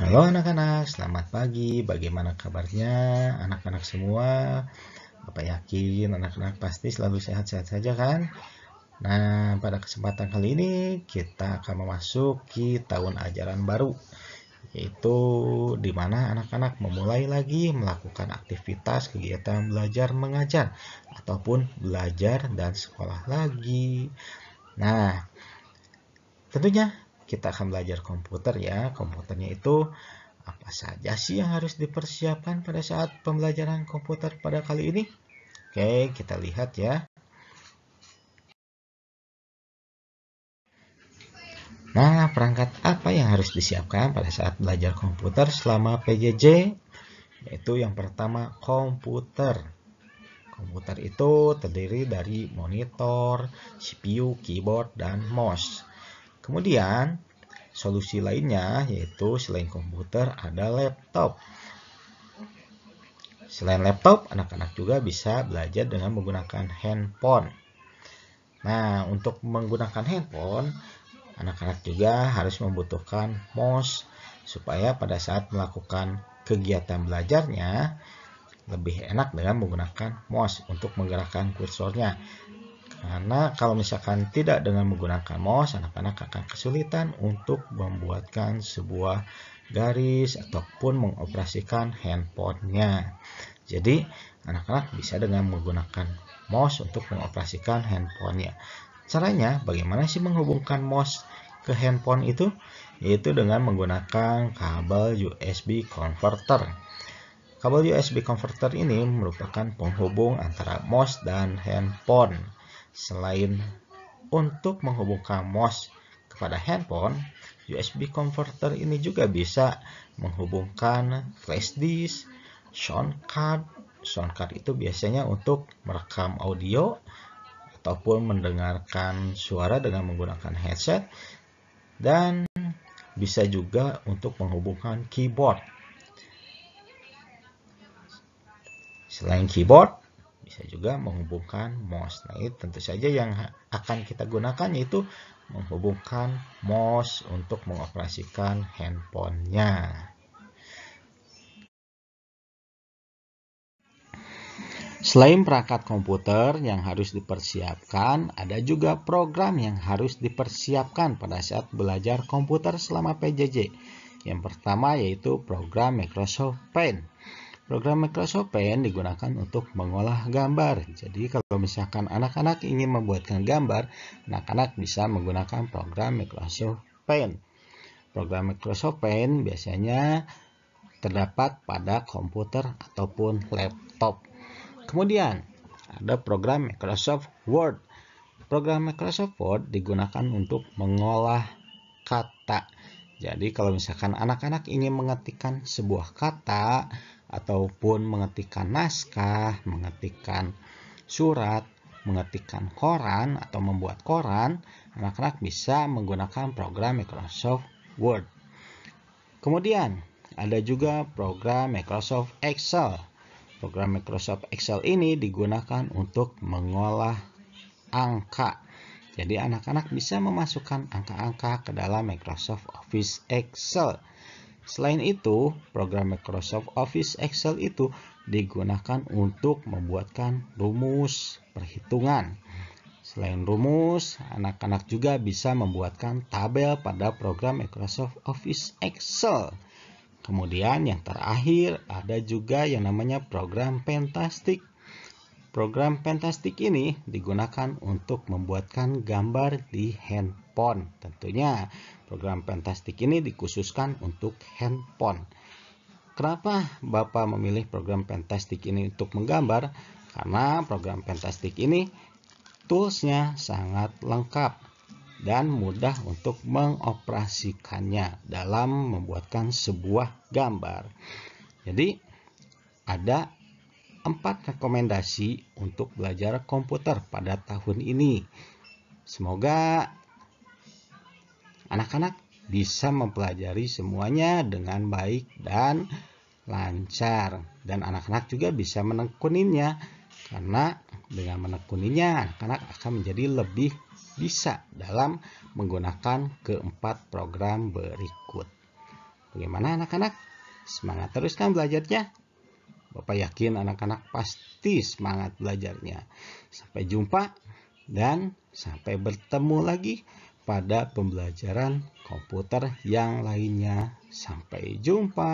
Halo anak-anak, selamat pagi. Bagaimana kabarnya anak-anak semua? Bapak yakin anak-anak pasti selalu sehat-sehat saja kan? Nah, pada kesempatan kali ini kita akan memasuki tahun ajaran baru yaitu di mana anak-anak memulai lagi melakukan aktivitas kegiatan belajar mengajar ataupun belajar dan sekolah lagi. Nah, tentunya kita akan belajar komputer ya. Komputernya itu apa saja sih yang harus dipersiapkan pada saat pembelajaran komputer pada kali ini? Oke, kita lihat ya. Nah, perangkat apa yang harus disiapkan pada saat belajar komputer selama PJJ? Yaitu yang pertama, komputer. Komputer itu terdiri dari monitor, CPU, keyboard, dan mouse. Kemudian, solusi lainnya yaitu selain komputer ada laptop. Selain laptop, anak-anak juga bisa belajar dengan menggunakan handphone. Nah, untuk menggunakan handphone, anak-anak juga harus membutuhkan mouse supaya pada saat melakukan kegiatan belajarnya lebih enak dengan menggunakan mouse untuk menggerakkan kursornya. Karena kalau misalkan tidak dengan menggunakan mouse, anak-anak akan kesulitan untuk membuatkan sebuah garis ataupun mengoperasikan handphonenya. Jadi, anak-anak bisa dengan menggunakan mouse untuk mengoperasikan handphonenya. Caranya, bagaimana sih menghubungkan mouse ke handphone itu? Yaitu dengan menggunakan kabel USB converter. Kabel USB converter ini merupakan penghubung antara mouse dan handphone. Selain untuk menghubungkan mouse kepada handphone, USB converter ini juga bisa menghubungkan flash disk, sound card. Sound card itu biasanya untuk merekam audio ataupun mendengarkan suara dengan menggunakan headset dan bisa juga untuk menghubungkan keyboard. Selain keyboard, bisa juga menghubungkan mos. Nah, ini tentu saja yang akan kita gunakan yaitu menghubungkan mos untuk mengoperasikan handphonenya. Selain perangkat komputer yang harus dipersiapkan, ada juga program yang harus dipersiapkan pada saat belajar komputer selama PJJ. Yang pertama yaitu program Microsoft Paint. Program Microsoft Paint digunakan untuk mengolah gambar. Jadi kalau misalkan anak-anak ingin membuatkan gambar, anak-anak bisa menggunakan program Microsoft Paint. Program Microsoft Paint biasanya terdapat pada komputer ataupun laptop. Kemudian ada program Microsoft Word. Program Microsoft Word digunakan untuk mengolah kata. Jadi kalau misalkan anak-anak ingin mengetikkan sebuah kata, ataupun mengetikkan naskah, mengetikkan surat, mengetikkan koran atau membuat koran, anak-anak bisa menggunakan program Microsoft Word. Kemudian, ada juga program Microsoft Excel. Program Microsoft Excel ini digunakan untuk mengolah angka. Jadi anak-anak bisa memasukkan angka-angka ke dalam Microsoft Office Excel. Selain itu, program Microsoft Office Excel itu digunakan untuk membuatkan rumus perhitungan. Selain rumus, anak-anak juga bisa membuatkan tabel pada program Microsoft Office Excel. Kemudian yang terakhir ada juga yang namanya program Pentastic Program Fantastic ini digunakan untuk membuatkan gambar di handphone. Tentunya program Fantastic ini dikhususkan untuk handphone. Kenapa Bapak memilih program Fantastic ini untuk menggambar? Karena program Fantastic ini toolsnya sangat lengkap dan mudah untuk mengoperasikannya dalam membuatkan sebuah gambar. Jadi ada 4 rekomendasi untuk belajar komputer pada tahun ini. Semoga anak-anak bisa mempelajari semuanya dengan baik dan lancar dan anak-anak juga bisa menekuninya karena dengan menekuninya anak-anak akan menjadi lebih bisa dalam menggunakan keempat program berikut. Bagaimana anak-anak? Semangat teruskan belajarnya. Bapak yakin anak-anak pasti semangat belajarnya. Sampai jumpa dan sampai bertemu lagi pada pembelajaran komputer yang lainnya. Sampai jumpa.